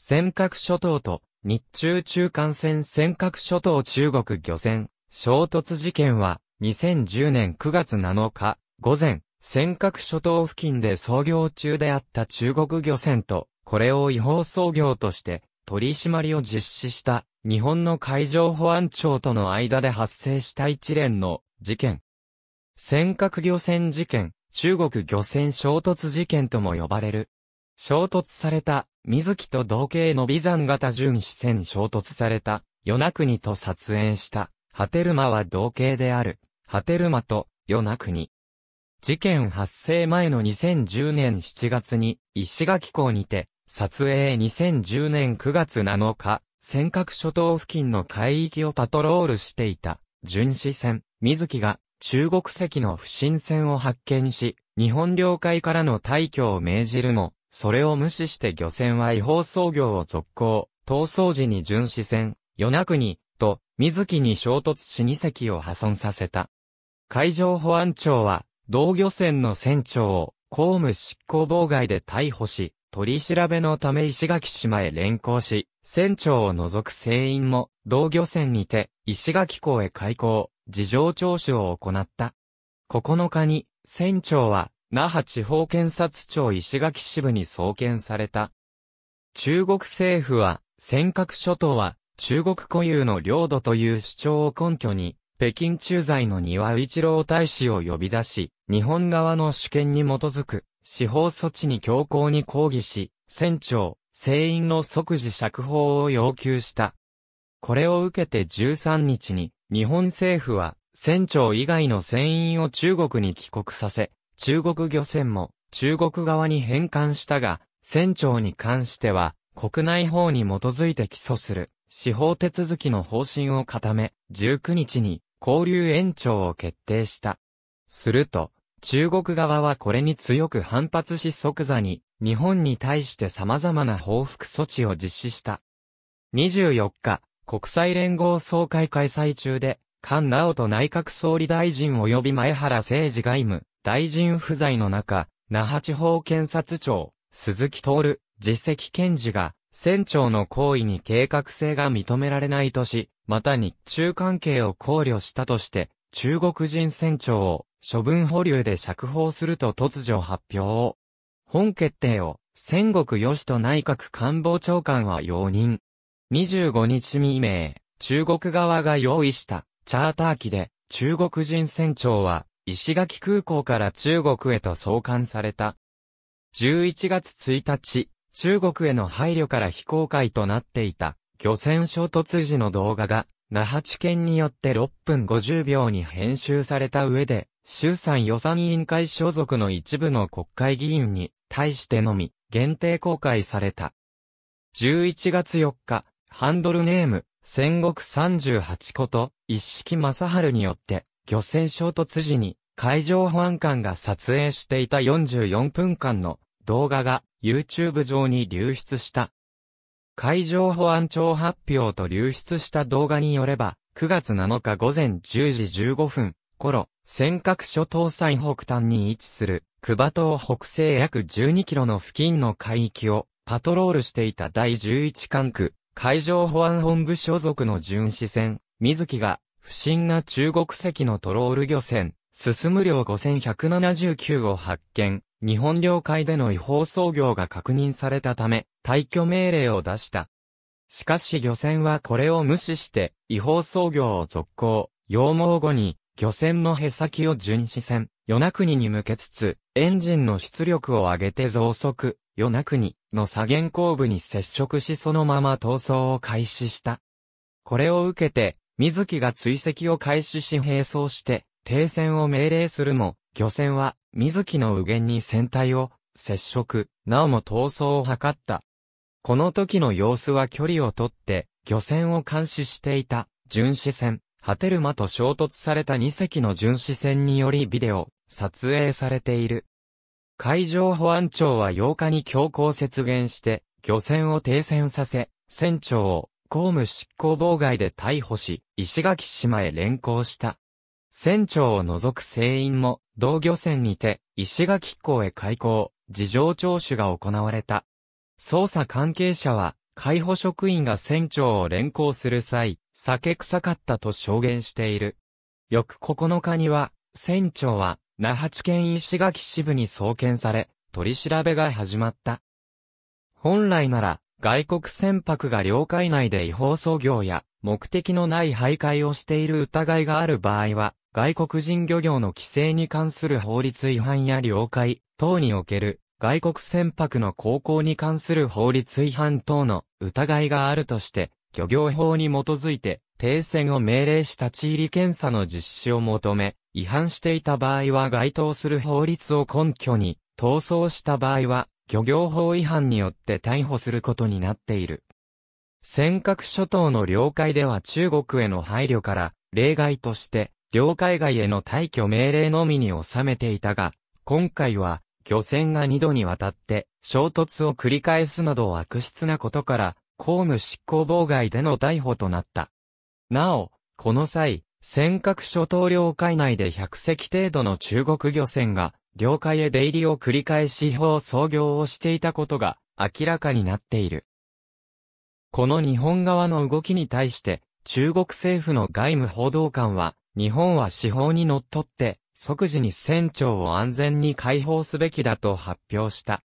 尖閣諸島と日中中間線尖閣諸島中国漁船衝突事件は2010年9月7日午前尖閣諸島付近で操業中であった中国漁船とこれを違法操業として取り締まりを実施した日本の海上保安庁との間で発生した一連の事件。尖閣漁船事件、中国漁船衝突事件とも呼ばれる。衝突された水木と同系の美山型巡視船に衝突された、与那国と撮影した、波照間は同系である、波照間と与那国。事件発生前の2010年7月に、石垣港にて、撮影2010年9月7日、尖閣諸島付近の海域をパトロールしていた、巡視船、水木が、中国籍の不審船を発見し、日本領海からの退去を命じるも、それを無視して漁船は違法操業を続行、逃走時に巡視船、与那国、と、水木に衝突し二隻を破損させた。海上保安庁は、同漁船の船長を、公務執行妨害で逮捕し、取り調べのため石垣島へ連行し、船長を除く船員も、同漁船にて、石垣港へ開港、事情聴取を行った。9日に、船長は、那覇地方検察庁石垣支部に送検された。中国政府は、尖閣諸島は中国固有の領土という主張を根拠に、北京駐在の庭一郎大使を呼び出し、日本側の主権に基づく司法措置に強行に抗議し、船長、船員の即時釈放を要求した。これを受けて13日に、日本政府は、船長以外の船員を中国に帰国させ、中国漁船も中国側に返還したが、船長に関しては、国内法に基づいて起訴する、司法手続きの方針を固め、19日に、交流延長を決定した。すると、中国側はこれに強く反発し即座に、日本に対して様々な報復措置を実施した。24日、国際連合総会開催中で、菅直人内閣総理大臣及び前原誠治外務、大臣不在の中、那覇地方検察庁、鈴木徹、次席検事が、船長の行為に計画性が認められないとし、また日中関係を考慮したとして、中国人船長を処分保留で釈放すると突如発表。本決定を、戦国義と内閣官房長官は容認。25日未明、中国側が用意したチャーター機で中国人船長は石垣空港から中国へと送還された。11月1日、中国への配慮から非公開となっていた、漁船衝突時の動画が、那覇地検によって6分50秒に編集された上で、衆参予算委員会所属の一部の国会議員に対してのみ限定公開された。11月4日、ハンドルネーム、戦国38こと、一式正春によって、漁船衝突時に海上保安官が撮影していた44分間の動画が YouTube 上に流出した。海上保安庁発表と流出した動画によれば、9月7日午前10時15分頃、尖閣諸島最北端に位置する、久保島北西約12キロの付近の海域をパトロールしていた第11管区海上保安本部所属の巡視船、水木が不審な中国籍のトロール漁船、進む量5179を発見、日本領海での違法操業が確認されたため、退去命令を出した。しかし漁船はこれを無視して、違法操業を続行、要望後に、漁船のへ先を巡視船、与那国に向けつつ、エンジンの出力を上げて増速、与那国の左舷後部に接触しそのまま逃走を開始した。これを受けて、水木が追跡を開始し並走して、停戦を命令するも、漁船は、水木の右舷に船体を、接触、なおも逃走を図った。この時の様子は距離をとって、漁船を監視していた、巡視船、ハテルマと衝突された2隻の巡視船によりビデオ、撮影されている。海上保安庁は8日に強行節減して、漁船を停船させ、船長を公務執行妨害で逮捕し、石垣島へ連行した。船長を除く船員も、同漁船にて、石垣港へ開港、事情聴取が行われた。捜査関係者は、海保職員が船長を連行する際、酒臭かったと証言している。翌9日には、船長は、那覇地検石垣支部に送検され、取り調べが始まった。本来なら、外国船舶が領海内で違法操業や目的のない徘徊をしている疑いがある場合は、外国人漁業の規制に関する法律違反や領海等における外国船舶の航行に関する法律違反等の疑いがあるとして、漁業法に基づいて停船を命令した地入り検査の実施を求め、違反していた場合は該当する法律を根拠に、逃走した場合は漁業法違反によって逮捕することになっている。尖閣諸島の領海では中国への配慮から、例外として、領海外への退去命令のみに収めていたが、今回は、漁船が2度にわたって、衝突を繰り返すなど悪質なことから、公務執行妨害での逮捕となった。なお、この際、尖閣諸島領海内で100隻程度の中国漁船が、領海へ出入りを繰り返し法創業をしていたことが明らかになっている。この日本側の動きに対して中国政府の外務報道官は日本は司法にのっとって即時に船長を安全に解放すべきだと発表した。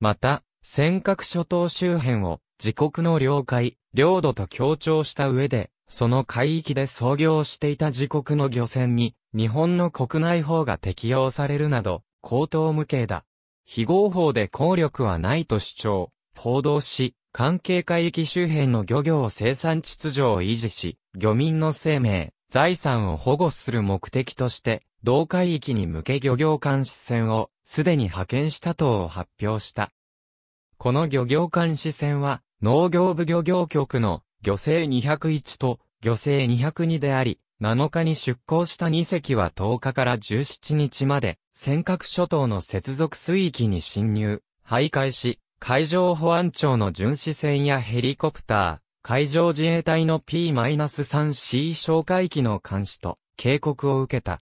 また、尖閣諸島周辺を自国の領海、領土と強調した上で、その海域で操業していた自国の漁船に日本の国内法が適用されるなど、高等無形だ。非合法で効力はないと主張、報道し、関係海域周辺の漁業生産秩序を維持し、漁民の生命、財産を保護する目的として、同海域に向け漁業監視船を、すでに派遣したと発表した。この漁業監視船は、農業部漁業局の漁政201と漁政202であり、7日に出港した2隻は10日から17日まで、尖閣諸島の接続水域に侵入、徘徊し、海上保安庁の巡視船やヘリコプター、海上自衛隊の P-3C 哨戒機の監視と警告を受けた。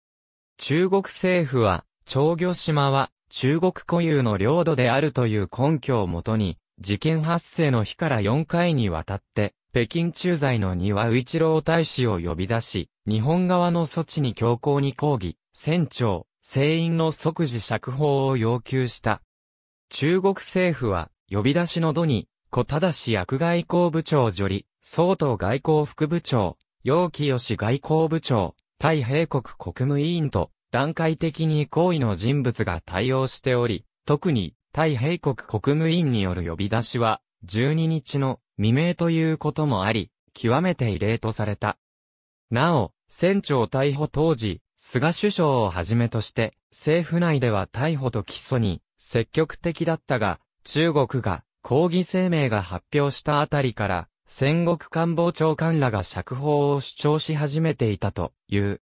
中国政府は、長魚島は中国固有の領土であるという根拠をもとに、事件発生の日から4回にわたって、北京駐在の庭宇一郎大使を呼び出し、日本側の措置に強硬に抗議、船長、船員の即時釈放を要求した。中国政府は、呼び出しの度に、小正役外交部長よ里、総統外交副部長、楊清義外交部長、対平国国務委員と、段階的に行為の人物が対応しており、特に、対平国国務委員による呼び出しは、12日の未明ということもあり、極めて異例とされた。なお、船長逮捕当時、菅首相をはじめとして、政府内では逮捕と起訴に積極的だったが、中国が抗議声明が発表したあたりから、戦国官房長官らが釈放を主張し始めていたという。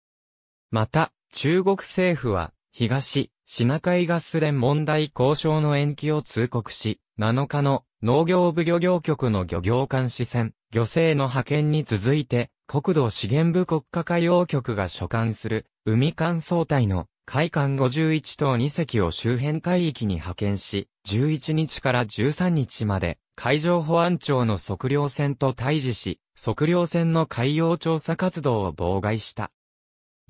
また、中国政府は東、品海ガス連問題交渉の延期を通告し、7日の農業部漁業局の漁業監視船、漁政の派遣に続いて、国土資源部国家海洋局が所管する、海艦総隊の海艦51等2隻を周辺海域に派遣し、11日から13日まで、海上保安庁の測量船と対峙し、測量船の海洋調査活動を妨害した。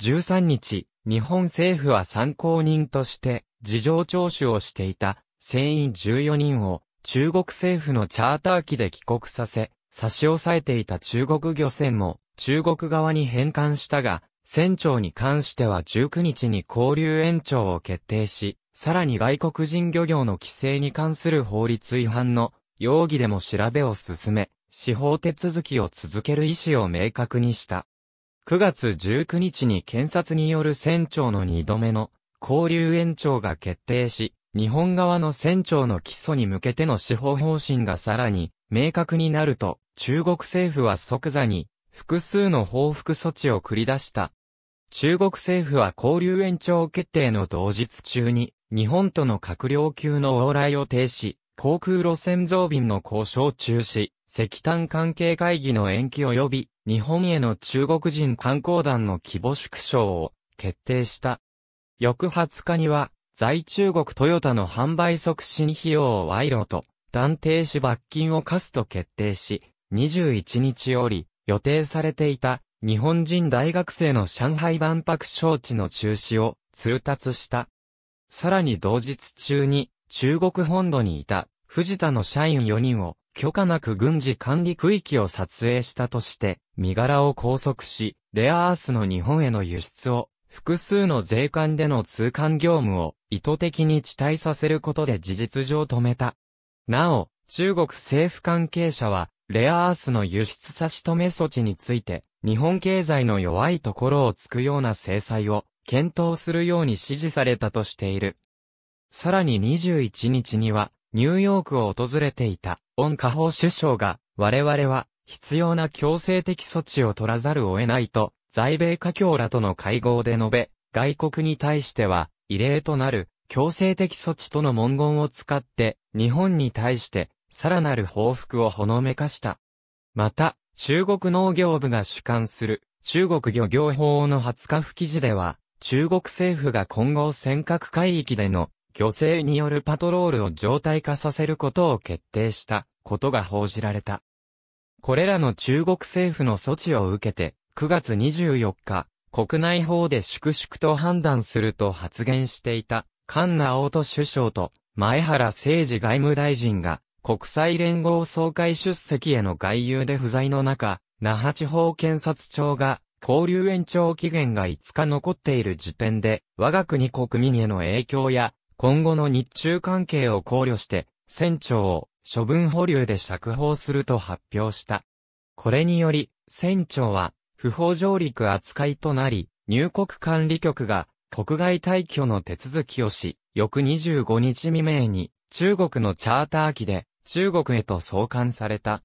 13日、日本政府は参考人として、事情聴取をしていた、船員14人を、中国政府のチャーター機で帰国させ、差し押さえていた中国漁船も、中国側に返還したが、船長に関しては19日に交流延長を決定し、さらに外国人漁業の規制に関する法律違反の容疑でも調べを進め、司法手続きを続ける意思を明確にした。9月19日に検察による船長の2度目の交流延長が決定し、日本側の船長の起訴に向けての司法方針がさらに明確になると、中国政府は即座に複数の報復措置を繰り出した。中国政府は交流延長決定の同日中に、日本との閣僚級の往来を停止、航空路線増便の交渉中止、石炭関係会議の延期及び、日本への中国人観光団の規模縮小を決定した。翌20日には、在中国トヨタの販売促進費用を賄賂と断定し罰金を課すと決定し、21日より予定されていた日本人大学生の上海万博招致の中止を通達した。さらに同日中に中国本土にいた藤田の社員4人を許可なく軍事管理区域を撮影したとして、身柄を拘束し、レアアースの日本への輸出を、複数の税関での通関業務を意図的に遅滞させることで事実上止めた。なお、中国政府関係者は、レアアースの輸出差し止め措置について、日本経済の弱いところをつくような制裁を検討するように指示されたとしている。さらに21日には、ニューヨークを訪れていた、オン・カホー首相が、我々は、必要な強制的措置を取らざるを得ないと、在米華僑らとの会合で述べ、外国に対しては、異例となる、強制的措置との文言を使って、日本に対して、さらなる報復をほのめかした。また、中国農業部が主管する、中国漁業法の20日付記事では、中国政府が今後尖閣海域での漁政によるパトロールを常態化させることを決定したことが報じられた。これらの中国政府の措置を受けて、9月24日、国内法で粛々と判断すると発言していた、菅直人首相と前原誠治外務大臣が、国際連合総会出席への外遊で不在の中、那覇地方検察庁が、交流延長期限が5日残っている時点で、我が国国民への影響や、今後の日中関係を考慮して、船長を処分保留で釈放すると発表した。これにより、船長は不法上陸扱いとなり、入国管理局が国外退去の手続きをし、翌25日未明に中国のチャーター機で中国へと送還された。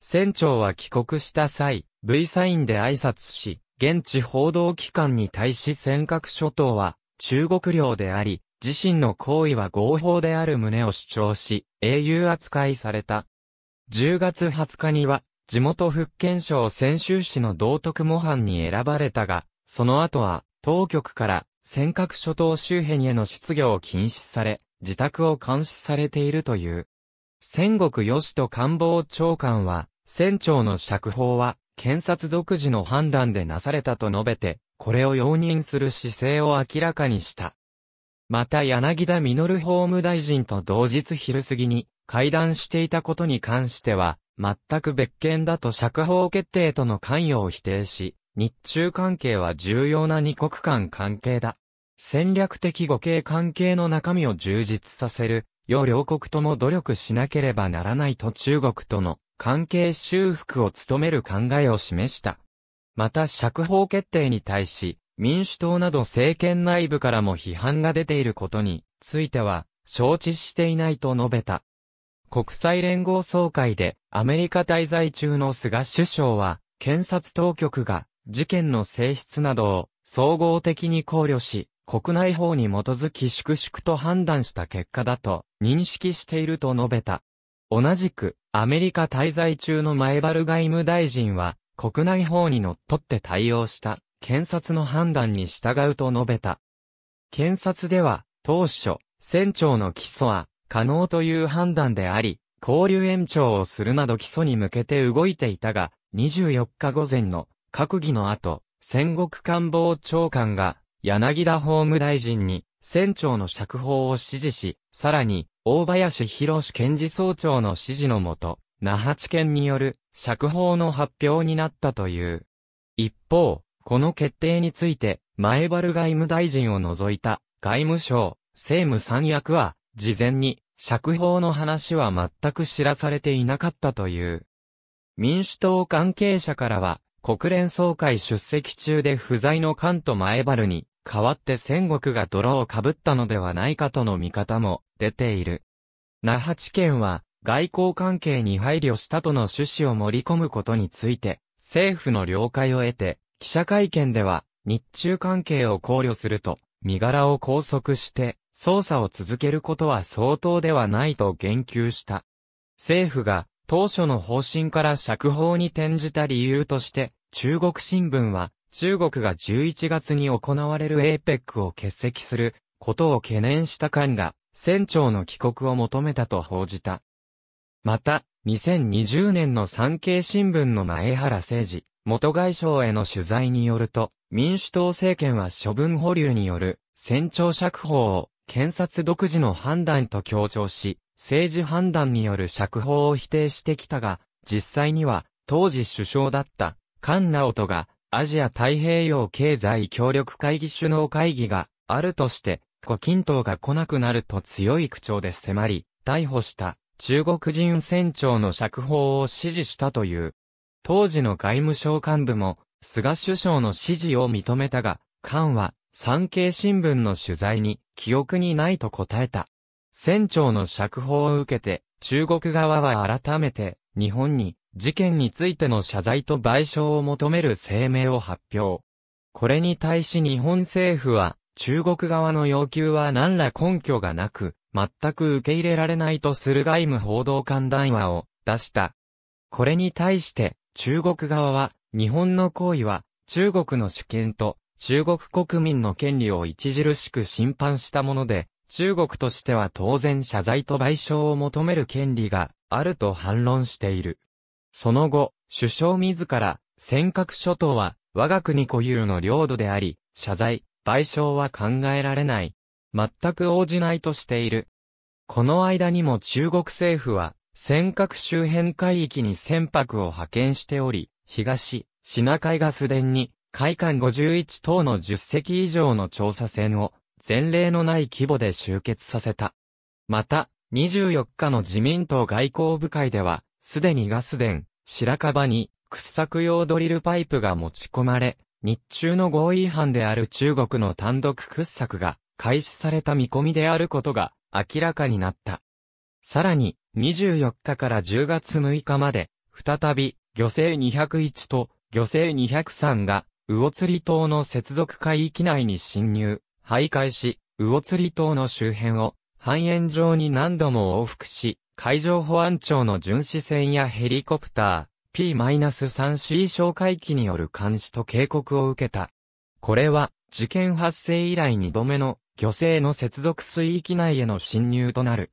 船長は帰国した際、V サインで挨拶し、現地報道機関に対し尖閣諸島は中国領であり、自身の行為は合法である旨を主張し、英雄扱いされた。10月20日には、地元福建省泉州市の道徳模範に選ばれたが、その後は、当局から、尖閣諸島周辺への出業を禁止され、自宅を監視されているという。戦国義と官房長官は、船長の釈放は、検察独自の判断でなされたと述べて、これを容認する姿勢を明らかにした。また柳田稔法務大臣と同日昼過ぎに会談していたことに関しては、全く別件だと釈放決定との関与を否定し、日中関係は重要な二国間関係だ。戦略的互恵関係の中身を充実させる、よ両国とも努力しなければならないと中国との関係修復を努める考えを示した。また釈放決定に対し、民主党など政権内部からも批判が出ていることについては承知していないと述べた。国際連合総会でアメリカ滞在中の菅首相は検察当局が事件の性質などを総合的に考慮し国内法に基づき粛々と判断した結果だと認識していると述べた。同じくアメリカ滞在中の前原外務大臣は国内法にのっとって対応した検察の判断に従うと述べた。検察では、当初、船長の起訴は可能という判断であり、交流延長をするなど起訴に向けて動いていたが、24日午前の閣議の後、戦国官房長官が柳田法務大臣に船長の釈放を指示し、さらに大林博士検事総長の指示のもと、那覇地検による釈放の発表になったという。一方、この決定について、前原外務大臣を除いた外務省、政務三役は、事前に釈放の話は全く知らされていなかったという。民主党関係者からは、国連総会出席中で不在の関東前原に、代わって戦国が泥をかぶったのではないかとの見方も出ている。那覇地検は、外交関係に配慮したとの趣旨を盛り込むことについて、政府の了解を得て、記者会見では、日中関係を考慮すると、身柄を拘束して、捜査を続けることは相当ではないと言及した。政府が当初の方針から釈放に転じた理由として、中国新聞は、中国が11月に行われる APEC を欠席することを懸念した間が、船長の帰国を求めたと報じた。また、2020年の産経新聞の前原誠二、元外相への取材によると、民主党政権は処分保留による、船長釈放を、検察独自の判断と強調し、政治判断による釈放を否定してきたが、実際には、当時首相だった、菅直人が、アジア太平洋経済協力会議首脳会議があるとして、胡錦涛が来なくなると強い口調で迫り、逮捕した中国人船長の釈放を指示したという。当時の外務省幹部も、菅首相の指示を認めたが、菅は、産経新聞の取材に、記憶にないと答えた。船長の釈放を受けて、中国側は改めて、日本に、事件についての謝罪と賠償を求める声明を発表。これに対し日本政府は、中国側の要求は何ら根拠がなく、全く受け入れられないとする外務報道官談話を出した。これに対して、中国側は、日本の行為は、中国の主権と、中国国民の権利を著しく侵犯したもので、中国としては当然謝罪と賠償を求める権利があると反論している。その後、首相自ら、尖閣諸島は我が国固有の領土であり、謝罪、賠償は考えられない。全く応じないとしている。この間にも中国政府は、尖閣周辺海域に船舶を派遣しており、東、シナ海ガスでに、海艦51等の10隻以上の調査船を、前例のない規模で集結させた。また、24日の自民党外交部会では、すでにガス田、白樺に、掘削用ドリルパイプが持ち込まれ、日中の合意違反である中国の単独掘削が開始された見込みであることが明らかになった。さらに、24日から10月6日まで、再び、漁政201と漁政203が、魚釣島の接続海域内に侵入、徘徊し、魚釣島の周辺を、半円状に何度も往復し、海上保安庁の巡視船やヘリコプター、P-3C 哨戒機による監視と警告を受けた。これは、事件発生以来2度目の、漁政の接続水域内への侵入となる。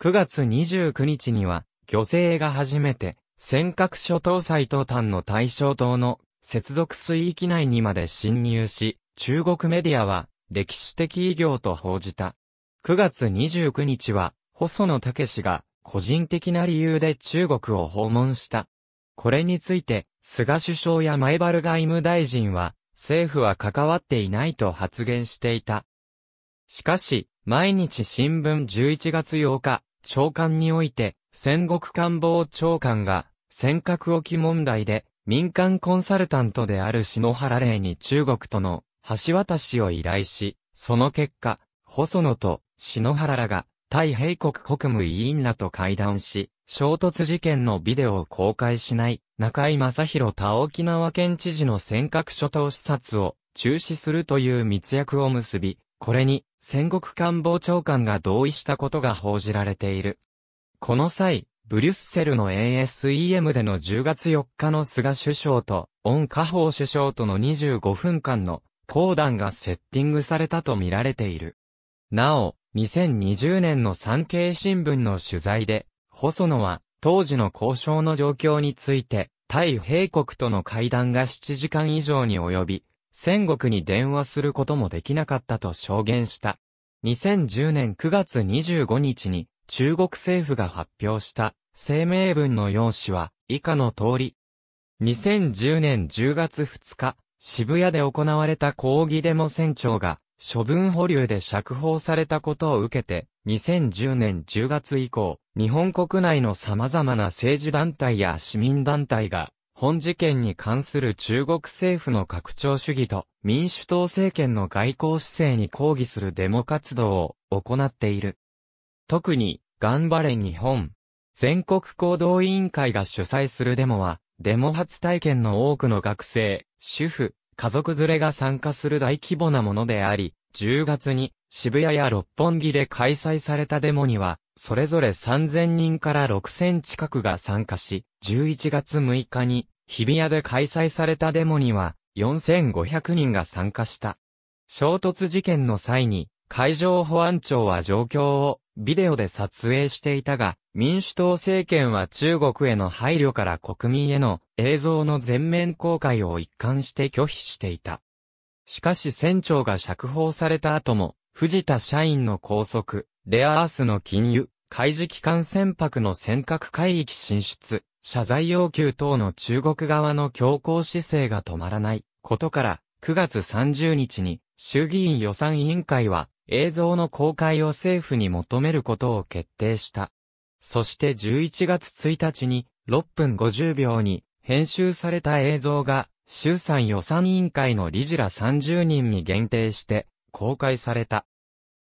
9月29日には、漁政が初めて、尖閣諸島最東端の対象島の接続水域内にまで侵入し、中国メディアは歴史的偉業と報じた。9月29日は、細野武が個人的な理由で中国を訪問した。これについて、菅首相や前原外務大臣は、政府は関わっていないと発言していた。しかし、毎日新聞11月8日、長官において、戦国官房長官が、尖閣沖問題で、民間コンサルタントである篠原霊に中国との橋渡しを依頼し、その結果、細野と篠原らが、対平国国務委員らと会談し、衝突事件のビデオを公開しない、中井正広他沖縄県知事の尖閣諸島視察を中止するという密約を結び、これに、戦国官房長官が同意したことが報じられている。この際、ブリュッセルの ASEM での10月4日の菅首相と、オン・カホー首相との25分間の、講談がセッティングされたと見られている。なお、2020年の産経新聞の取材で、細野は、当時の交渉の状況について、対平国との会談が7時間以上に及び、戦国に電話することもできなかったと証言した。2010年9月25日に中国政府が発表した声明文の用紙は以下の通り。2010年10月2日、渋谷で行われた抗議デモ船長が処分保留で釈放されたことを受けて、2010年10月以降、日本国内の様々な政治団体や市民団体が本事件に関する中国政府の拡張主義と民主党政権の外交姿勢に抗議するデモ活動を行っている。特に、頑張れ日本。全国行動委員会が主催するデモは、デモ初体験の多くの学生、主婦、家族連れが参加する大規模なものであり、10月に渋谷や六本木で開催されたデモには、それぞれ3000人から6000近くが参加し、11月6日に日比谷で開催されたデモには4500人が参加した。衝突事件の際に海上保安庁は状況をビデオで撮影していたが、民主党政権は中国への配慮から国民への映像の全面公開を一貫して拒否していた。しかし船長が釈放された後も、藤田社員の拘束、レアアースの禁輸、海事機関船舶の尖閣海域進出、謝罪要求等の中国側の強硬姿勢が止まらないことから、9月30日に衆議院予算委員会は映像の公開を政府に求めることを決定した。そして11月1日に6分50秒に編集された映像が衆参予算委員会の理事ら30人に限定して公開された。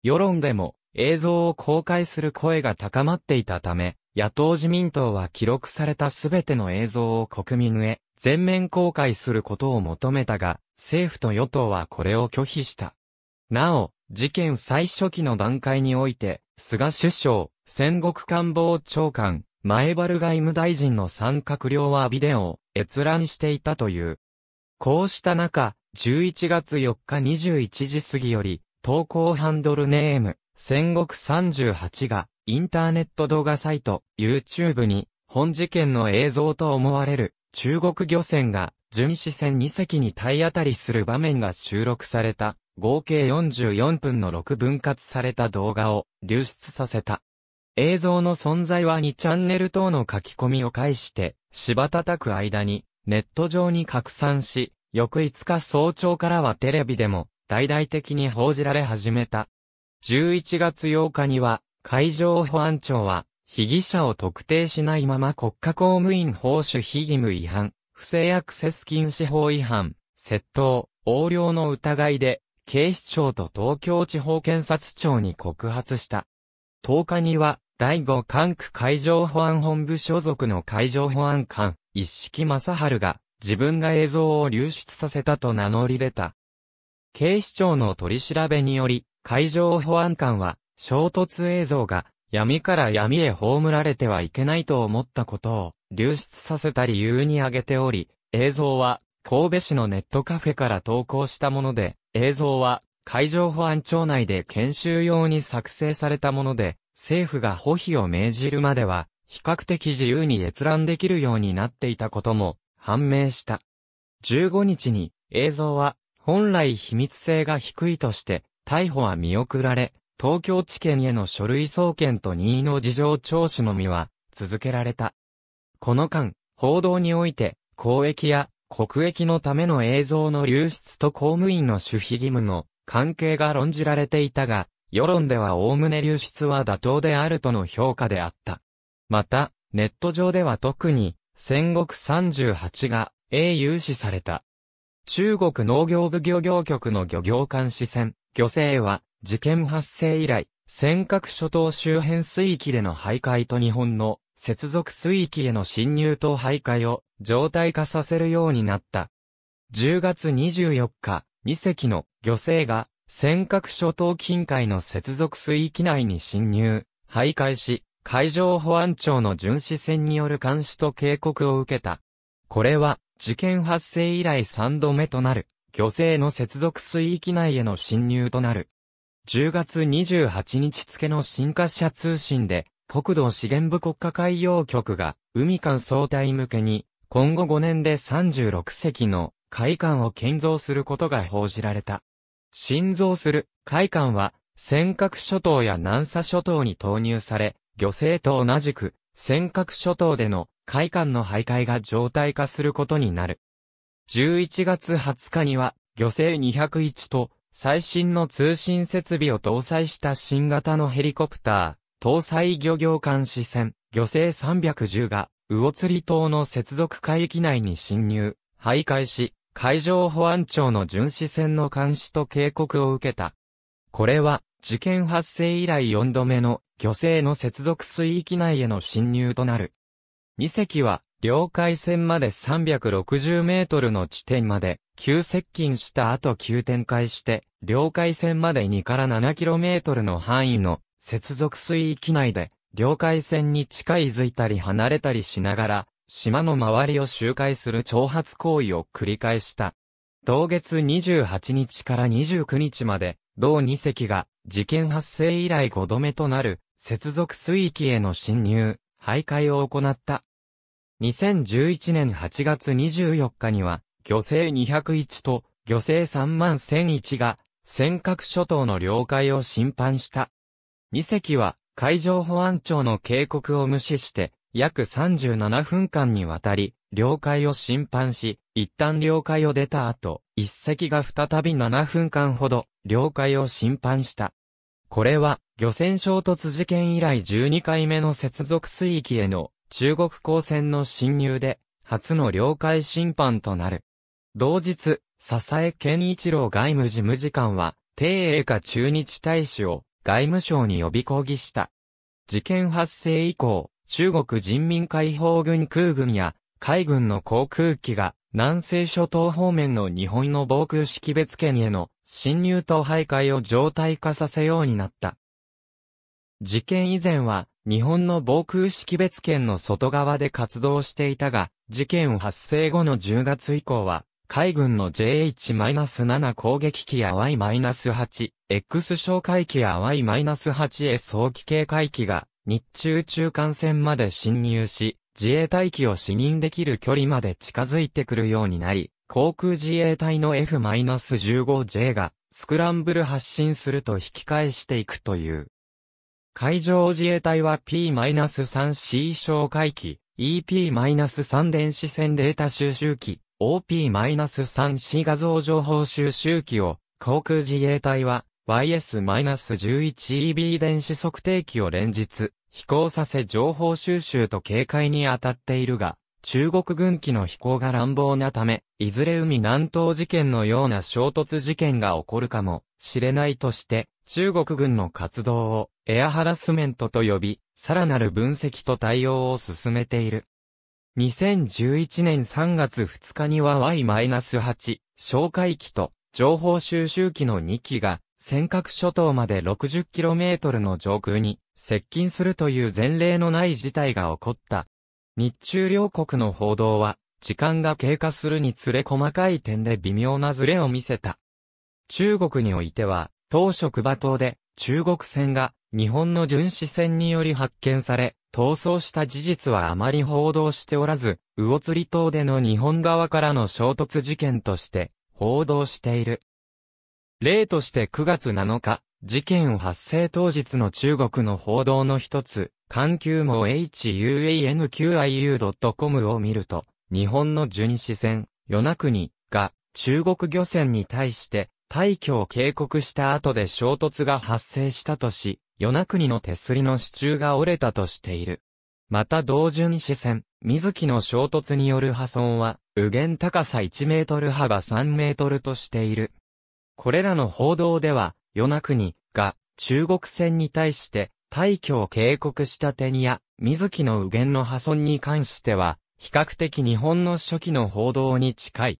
世論でも映像を公開する声が高まっていたため、野党自民党は記録されたすべての映像を国民へ全面公開することを求めたが、政府と与党はこれを拒否した。なお、事件最初期の段階において、菅首相、戦国官房長官、前原外務大臣の三閣僚はビデオを閲覧していたという。こうした中、11月4日21時過ぎより、投稿ハンドルネーム、戦国38が、インターネット動画サイト YouTube に本事件の映像と思われる中国漁船が巡視船2隻に体当たりする場面が収録された合計44分の6分割された動画を流出させた。映像の存在は2チャンネル等の書き込みを介してた叩く間にネット上に拡散し、翌5日早朝からはテレビでも大々的に報じられ始めた。11月8日には海上保安庁は、被疑者を特定しないまま国家公務員報酬非義務違反、不正アクセス禁止法違反、窃盗、横領の疑いで、警視庁と東京地方検察庁に告発した。10日には、第5管区海上保安本部所属の海上保安官、一式正春が、自分が映像を流出させたと名乗り出た。警視庁の取り調べにより、海上保安官は、衝突映像が闇から闇へ葬られてはいけないと思ったことを流出させた理由に挙げており、映像は神戸市のネットカフェから投稿したもので、映像は海上保安庁内で研修用に作成されたもので、政府が保秘を命じるまでは、比較的自由に閲覧できるようになっていたことも判明した。15日に映像は本来秘密性が低いとして逮捕は見送られ、東京地検への書類送検と任意の事情聴取のみは続けられた。この間、報道において、公益や国益のための映像の流出と公務員の守秘義務の関係が論じられていたが、世論では概ね流出は妥当であるとの評価であった。また、ネット上では特に、戦国38が英雄視された。中国農業部漁業局の漁業監視船、漁政は、事件発生以来、尖閣諸島周辺水域での徘徊と日本の接続水域への侵入と徘徊を常態化させるようになった。10月24日、2隻の漁船が尖閣諸島近海の接続水域内に侵入、徘徊し、海上保安庁の巡視船による監視と警告を受けた。これは、事件発生以来3度目となる、漁船の接続水域内への侵入となる。10月28日付の新華社通信で、国土資源部国家海洋局が、海艦総体向けに、今後5年で36隻の海艦を建造することが報じられた。新造する海艦は、尖閣諸島や南沙諸島に投入され、漁政と同じく、尖閣諸島での海艦の徘徊が常態化することになる。11月20日には、漁政201と最新の通信設備を搭載した新型のヘリコプター、搭載漁業監視船、漁船310が、魚釣島の接続海域内に侵入、徘徊し、海上保安庁の巡視船の監視と警告を受けた。これは、事件発生以来4度目の、漁船の接続水域内への侵入となる。2隻は、領海線まで360メートルの地点まで、急接近した後急展開して、領海線まで2から7キロメートルの範囲の接続水域内で、領海線に近いづいたり離れたりしながら、島の周りを周回する挑発行為を繰り返した。同月28日から29日まで、同2隻が、事件発生以来5度目となる、接続水域への侵入、徘徊を行った。2011年8月24日には、漁船201と漁船3万1001が尖閣諸島の領海を侵犯した。2隻は海上保安庁の警告を無視して約37分間にわたり領海を侵犯し、一旦領海を出た後、1隻が再び7分間ほど領海を侵犯した。これは漁船衝突事件以来12回目の接続水域への中国高専の侵入で、初の領海侵犯となる。同日、笹江健一郎外務事務次官は、定英下駐日大使を外務省に呼び抗議した。事件発生以降、中国人民解放軍空軍や海軍の航空機が南西諸島方面の日本の防空識別圏への侵入と徘徊を常態化させようになった。事件以前は日本の防空識別圏の外側で活動していたが、事件発生後の10月以降は、海軍の JH-7 攻撃機や Y-8、X 哨戒機や Y-8S 早期警戒機が、日中中間線まで侵入し、自衛隊機を視認できる距離まで近づいてくるようになり、航空自衛隊の F-15J が、スクランブル発進すると引き返していくという。海上自衛隊は P-3C 哨戒機、EP-3 電子線データ収集機、OP-3C 画像情報収集機を、航空自衛隊は YS-11EB 電子測定機を連日、飛行させ情報収集と警戒に当たっているが、中国軍機の飛行が乱暴なため、いずれ海南東事件のような衝突事件が起こるかもしれないとして、中国軍の活動をエアハラスメントと呼び、さらなる分析と対応を進めている。2011年3月2日には Y-8、哨戒機と情報収集機の2機が、尖閣諸島まで 60km の上空に接近するという前例のない事態が起こった。日中両国の報道は、時間が経過するにつれ細かい点で微妙なズレを見せた。中国においては、当職場島で中国船が日本の巡視船により発見され、逃走した事実はあまり報道しておらず、魚釣島での日本側からの衝突事件として報道している。例として9月7日、事件発生当日の中国の報道の一つ、環球網 huanqiu.com を見ると、日本の巡視船、与那国が中国漁船に対して退去を警告した後で衝突が発生したとし、与那国の手すりの支柱が折れたとしている。また同順視線、水木の衝突による破損は、右舷高さ1メートル幅3メートルとしている。これらの報道では、与那国が中国船に対して退去を警告した手にや、水木の右舷の破損に関しては、比較的日本の初期の報道に近い。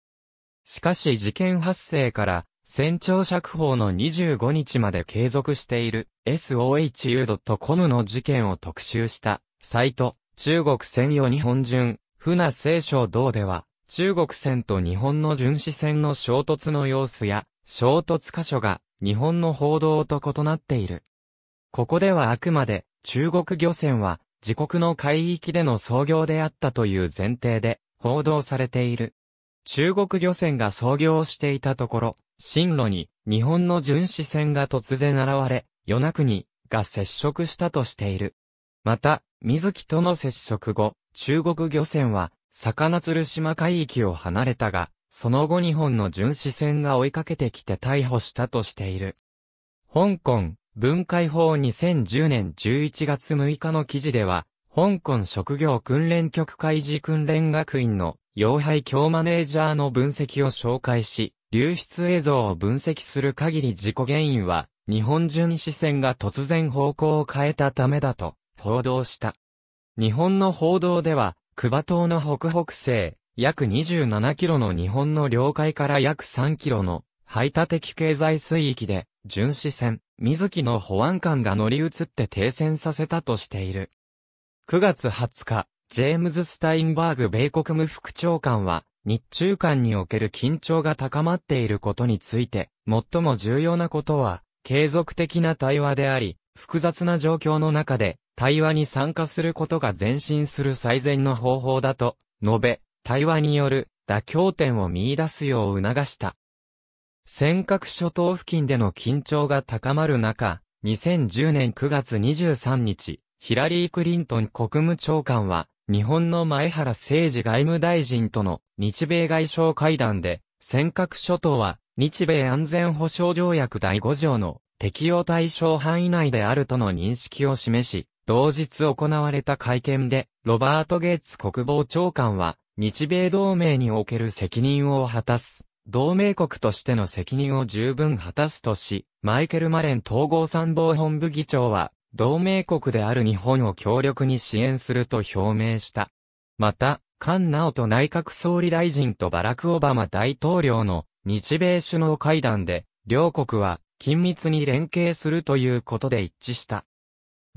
しかし事件発生から船長釈放の25日まで継続している sohu.com の事件を特集したサイト中国船与日本巡船聖書道では中国船と日本の巡視船の衝突の様子や衝突箇所が日本の報道と異なっている。ここではあくまで中国漁船は自国の海域での操業であったという前提で報道されている。中国漁船が操業していたところ、進路に日本の巡視船が突然現れ、与那国が接触したとしている。また、水木との接触後、中国漁船は、魚鶴島海域を離れたが、その後日本の巡視船が追いかけてきて逮捕したとしている。香港、文化法2010年11月6日の記事では、香港職業訓練局海事訓練学院の要配強マネージャーの分析を紹介し、流出映像を分析する限り事故原因は、日本巡視線が突然方向を変えたためだと、報道した。日本の報道では、久場島の北北西、約27キロの日本の領海から約3キロの排他的経済水域で、巡視船、水木の保安官が乗り移って停戦させたとしている。9月20日、ジェームズ・スタインバーグ米国務副長官は、日中間における緊張が高まっていることについて、最も重要なことは、継続的な対話であり、複雑な状況の中で、対話に参加することが前進する最善の方法だと、述べ、対話による妥協点を見出すよう促した。尖閣諸島付近での緊張が高まる中、2010年9月23日、ヒラリー・クリントン国務長官は、日本の前原誠二外務大臣との日米外相会談で、尖閣諸島は日米安全保障条約第5条の適用対象範囲内であるとの認識を示し、同日行われた会見で、ロバート・ゲイツ国防長官は、日米同盟における責任を果たす。同盟国としての責任を十分果たすとし、マイケル・マレン統合参謀本部議長は、同盟国である日本を強力に支援すると表明した。また、菅直人内閣総理大臣とバラク・オバマ大統領の日米首脳会談で、両国は緊密に連携するということで一致した。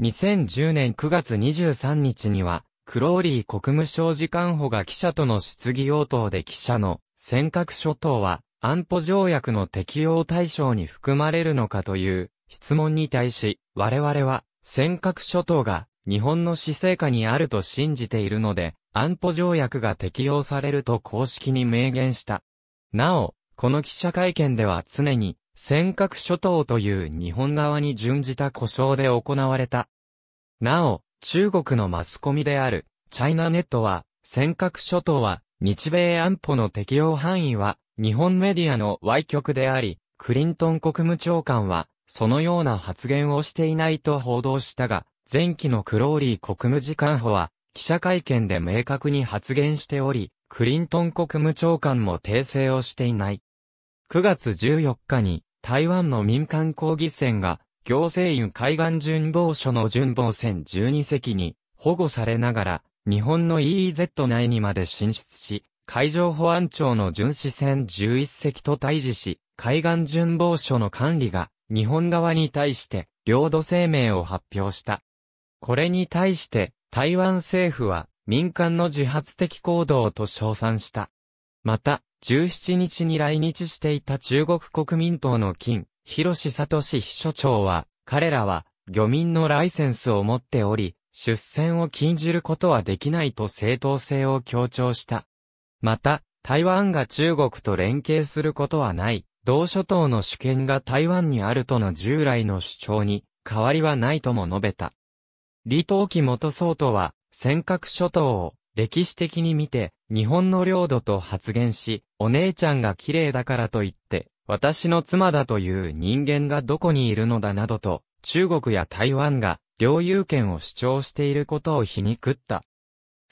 2010年9月23日には、クローリー国務省次官補が記者との質疑応答で記者の尖閣諸島は安保条約の適用対象に含まれるのかという質問に対し、我々は、尖閣諸島が日本の死生下にあると信じているので、安保条約が適用されると公式に明言した。なお、この記者会見では常に、尖閣諸島という日本側に準じた故障で行われた。なお、中国のマスコミである、チャイナネットは、尖閣諸島は、日米安保の適用範囲は、日本メディアの歪曲であり、クリントン国務長官は、そのような発言をしていないと報道したが、前期のクローリー国務次官補は、記者会見で明確に発言しており、クリントン国務長官も訂正をしていない。9月14日に、台湾の民間抗議船が、行政院海岸巡防署の巡防船12隻に保護されながら、日本の EEZ 内にまで進出し、海上保安庁の巡視船11隻と対峙し、海岸巡防署の管理が日本側に対して領土声明を発表した。これに対して台湾政府は民間の自発的行動と称賛した。また、17日に来日していた中国国民党の金、広志聡秘書長は、彼らは漁民のライセンスを持っており、出船を禁じることはできないと正当性を強調した。また、台湾が中国と連携することはない、同諸島の主権が台湾にあるとの従来の主張に変わりはないとも述べた。李登輝元総統は、尖閣諸島を歴史的に見て日本の領土と発言し、お姉ちゃんが綺麗だからと言って、私の妻だという人間がどこにいるのだなどと、中国や台湾が領有権を主張していることを皮肉った。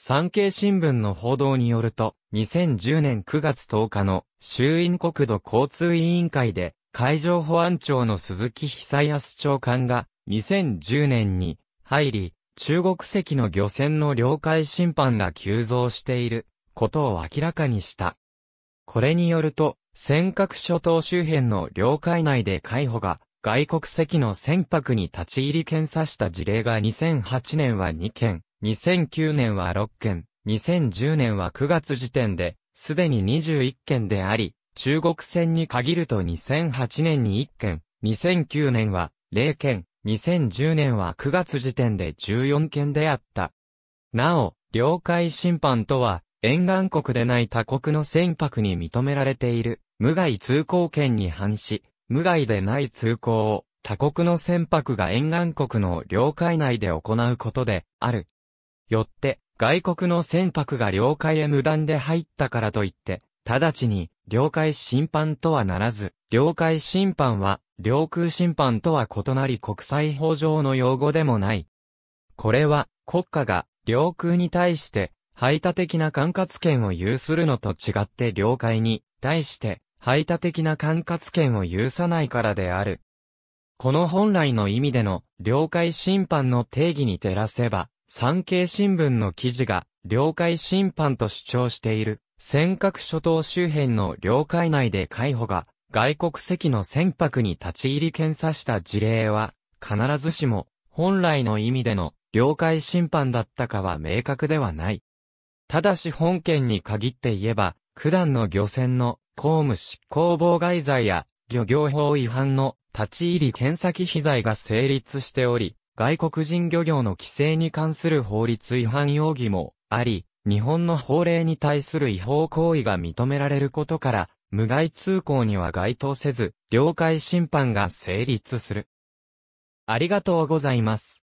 産経新聞の報道によると、2010年9月10日の衆院国土交通委員会で、海上保安庁の鈴木久康長官が、2010年に入り、中国籍の漁船の領海侵犯が急増していることを明らかにした。これによると、尖閣諸島周辺の領海内で海保が外国籍の船舶に立ち入り検査した事例が2008年は2件、2009年は6件、2010年は9月時点で、すでに21件であり、中国船に限ると2008年に1件、2009年は0件、2010年は9月時点で14件であった。なお、領海侵犯とは、沿岸国でない他国の船舶に認められている、無害通行権に反し、無害でない通行を、他国の船舶が沿岸国の領海内で行うことで、ある。よって、外国の船舶が領海へ無断で入ったからといって、直ちに、領海侵犯とはならず、領海侵犯は、領空侵犯とは異なり国際法上の用語でもない。これは、国家が、領空に対して、排他的な管轄権を有するのと違って領海に、対して、排他的な管轄権を有さないからである。この本来の意味での領海侵犯の定義に照らせば、産経新聞の記事が、領海侵犯と主張している、尖閣諸島周辺の領海内で海保が、外国籍の船舶に立ち入り検査した事例は、必ずしも、本来の意味での、領海侵犯だったかは明確ではない。ただし本件に限って言えば、九段の漁船の公務執行妨害罪や漁業法違反の立ち入り検査機被罪が成立しており、外国人漁業の規制に関する法律違反容疑もあり、日本の法令に対する違法行為が認められることから、無害通行には該当せず、領海侵犯が成立する。ありがとうございます。